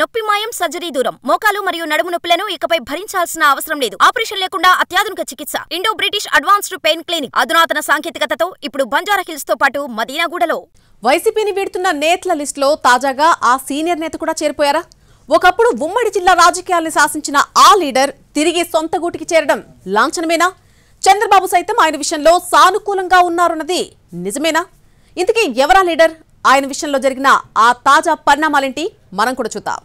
నొప్పి మాయం సర్జరీ దూరం మోకాలు మరియు నడుము నొప్పులను ఇకపై భరించాల్సిన అవసరం లేదు ఆపరేషన్ లేకుండా అత్యాధునిక చికిత్స Indo British advanced pain clinic అధునాతన సాంకేతికతతో ఇప్పుడు బంజారా హిల్స్ తో పాటు మదీనాగూడలో వైసీపీని వీడుతున్న నేతల లో తాజాగా ఆ సీనియర్ నేత కూడా చేరిపోయారా ఒకప్పుడు ఉమ్మడి జిల్లా రాజకీయాల్ని శాసించిన ఆ లీడర్ తిరిగి సొంత గూటికి చేరడం లాంఛనమేనా చంద్రబాబు సైతం ఆయన విషయంలో సానుకూలంగా ఉన్నారన్నది నిజమేనా ఇంతకీ ఎవరా లీడర్ ఆయన విషయంలో జరిగిన ఆ తాజా పరిణామాలేంటి మనం కూడా చూద్దాం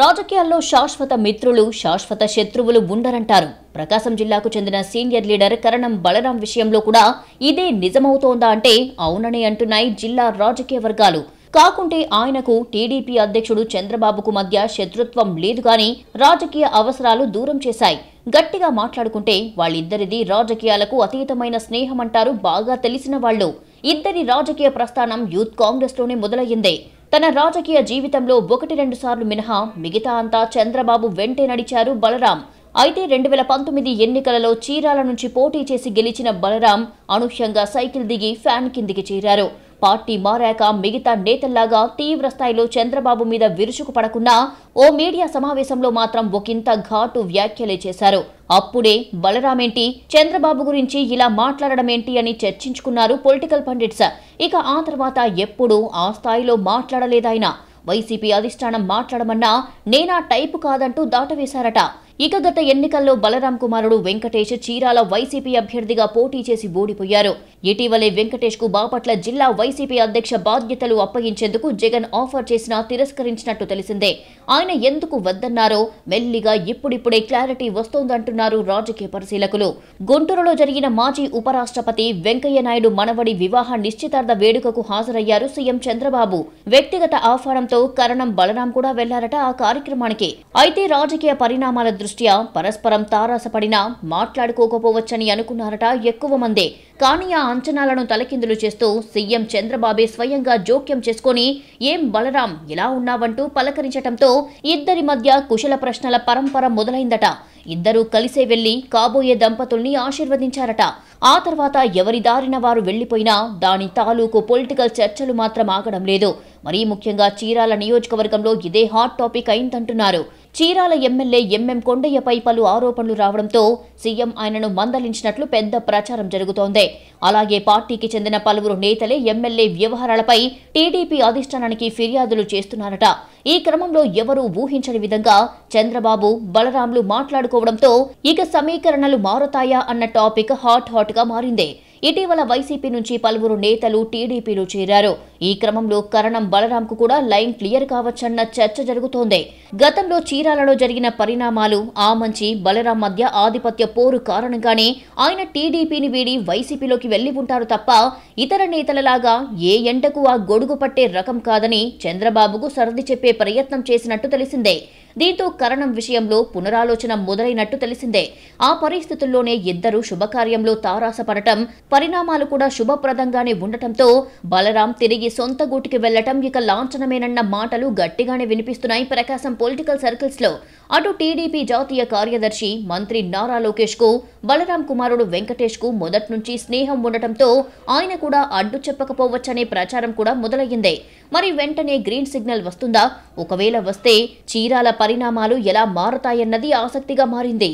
రాజకీయాల్లో శాశ్వత మిత్రులు శాశ్వత శత్రువులు ఉండరంటారు ప్రకాశం జిల్లాకు చెందిన సీనియర్ లీడర్ కరణం బలరాం విషయంలో కూడా ఇదే నిజమవుతోందా అంటే అవునని అంటున్నాయి జిల్లా రాజకీయ వర్గాలు కాకుంటే ఆయనకు టీడీపీ అధ్యక్షుడు చంద్రబాబుకు మధ్య శత్రుత్వం లేదు గాని రాజకీయ అవసరాలు దూరం చేశాయి గట్టిగా మాట్లాడుకుంటే వాళ్ళిద్దరిది రాజకీయాలకు అతీతమైన స్నేహం అంటారు బాగా తెలిసిన వాళ్ళు ఇద్దరి రాజకీయ ప్రస్థానం యూత్ కాంగ్రెస్లోనే మొదలయ్యింది తన రాజకీయ జీవితంలో ఒకటి రెండు సార్లు మినహా మిగతా అంతా చంద్రబాబు వెంటే నడిచారు బలరాం అయితే రెండు వేల పంతొమ్మిది ఎన్నికలలో చీరాల నుంచి పోటీ చేసి గెలిచిన బలరాం అనూహ్యంగా సైకిల్ దిగి ఫ్యాన్ కిందికి చేరారు పార్టీ మారాక మిగతా నేతల్లాగా తీవ్ర స్థాయిలో చంద్రబాబు మీద విరుచుకు పడకున్నా ఓ మీడియా సమావేశంలో మాత్రం ఒకంత ఘాటు వ్యాఖ్యలే చేశారు అప్పుడే బలరామేంటి చంద్రబాబు గురించి ఇలా మాట్లాడడమేంటి అని చర్చించుకున్నారు పొలిటికల్ పండిట్స్ ఇక ఆ తర్వాత ఎప్పుడూ ఆ స్థాయిలో మాట్లాడలేదాయన వైసీపీ అధిష్టానం మాట్లాడమన్నా నేనా టైపు కాదంటూ దాటవేశారట ఇక గత ఎన్నికల్లో బలరాం కుమారుడు వెంకటేష్ చీరాల వైసీపీ అభ్యర్థిగా పోటీ చేసి ఓడిపోయారు ఇటీవలే వెంకటేష్ కు బాపట్ల జిల్లా వైసీపీ అధ్యక్ష బాధ్యతలు అప్పగించేందుకు జగన్ ఆఫర్ చేసినా తిరస్కరించినట్టు తెలిసిందే ఆయన ఎందుకు వద్దన్నారో మెల్లిగా ఇప్పుడిప్పుడే క్లారిటీ వస్తోందంటున్నారు రాజకీయ పరిశీలకులు గుంటూరులో జరిగిన మాజీ ఉపరాష్ట్రపతి వెంకయ్యనాయుడు మనవడి వివాహ నిశ్చితార్థ వేడుకకు హాజరయ్యారు సీఎం చంద్రబాబు వ్యక్తిగత ఆహ్వానంతో కరణం బలరాం కూడా వెళ్లారట ఆ కార్యక్రమానికి అయితే రాజకీయ పరిణామాల దృష్ట్యా పరస్పరం తారాసపడినా మాట్లాడుకోకపోవచ్చని అనుకున్నారట ఎక్కువ మందే కానీ ఆ అంచనాలను తలకిందులు చేస్తూ సీఎం చంద్రబాబే స్వయంగా జోక్యం చేసుకుని ఏం బలరాం ఎలా ఉన్నావంటూ పలకరించటంతో ఇద్దరి మధ్య కుశల ప్రశ్నల పరంపర మొదలైందట ఇద్దరూ కలిసే వెళ్లి కాబోయే దంపతుల్ని ఆశీర్వదించారట ఆ తర్వాత ఎవరి దారిన వారు వెళ్లిపోయినా దాని తాలూకు పొలిటికల్ చర్చలు మాత్రం ఆగడం లేదు మరీ ముఖ్యంగా చీరాల నియోజకవర్గంలో ఇదే హాట్ టాపిక్ అయిందంటున్నారు చీరాల ఎమ్మెల్యే ఎంఎం కొండయ్యపై పలు ఆరోపణలు రావడంతో సీఎం ఆయనను మందలించినట్లు పెద్ద ప్రచారం జరుగుతోంది అలాగే పార్టీకి చెందిన పలువురు నేతలే ఎమ్మెల్యే వ్యవహారాలపై టీడీపీ అధిష్టానానికి ఫిర్యాదులు చేస్తున్నారట ఈ క్రమంలో ఎవరూ ఊహించని విధంగా చంద్రబాబు బలరాములు మాట్లాడుకోవడంతో ఇక సమీకరణలు మారతాయా అన్న టాపిక్ హాట్ హాట్ గా మారింది ఇటీవల వైసీపీ నుంచి పలువురు నేతలు టీడీపీలో చేరారు ఈ క్రమంలో కరణం బలరాంకు కూడా లైన్ క్లియర్ కావచ్చన్న చర్చ జరుగుతోంది గతంలో చీరాలలో జరిగిన పరిణామాలు ఆ మంచి బలరాం మధ్య ఆధిపత్య పోరు కారణంగానే ఆయన టీడీపీని వీడి వైసీపీలోకి వెళ్లి ఉంటారు తప్ప ఇతర నేతలలాగా ఏ ఎంటకు ఆ గొడుగు పట్టే రకం కాదని చంద్రబాబుకు సర్ది చెప్పే ప్రయత్నం చేసినట్టు తెలిసిందే దీంతో కరణం విషయంలో పునరాలోచన మొదలైనట్టు తెలిసిందే ఆ పరిస్థితుల్లోనే ఇద్దరు శుభకార్యంలో తారాసపడటం పరిణామాలు కూడా శుభప్రదంగానే ఉండటంతో బలరాం తిరిగి సొంత గూటికి వెళ్లటం ఇక లాంఛనమేనన్న మాటలు గట్టిగానే వినిపిస్తున్నాయి ప్రకాశం పొలిటికల్ సర్కిల్స్ లో అటు టీడీపీ జాతీయ కార్యదర్శి మంత్రి నారా లోకేష్ కు బలరాం కుమారుడు వెంకటేష్ కు మొదటి నుంచి స్నేహం ఉండటంతో ఆయన కూడా అడ్డు చెప్పకపోవచ్చనే ప్రచారం కూడా మొదలయ్యిందే మరి వెంటనే గ్రీన్ సిగ్నల్ వస్తుందా ఒకవేళ వస్తే చీరాల పరిణామాలు ఎలా మారుతాయన్నది ఆసక్తిగా మారింది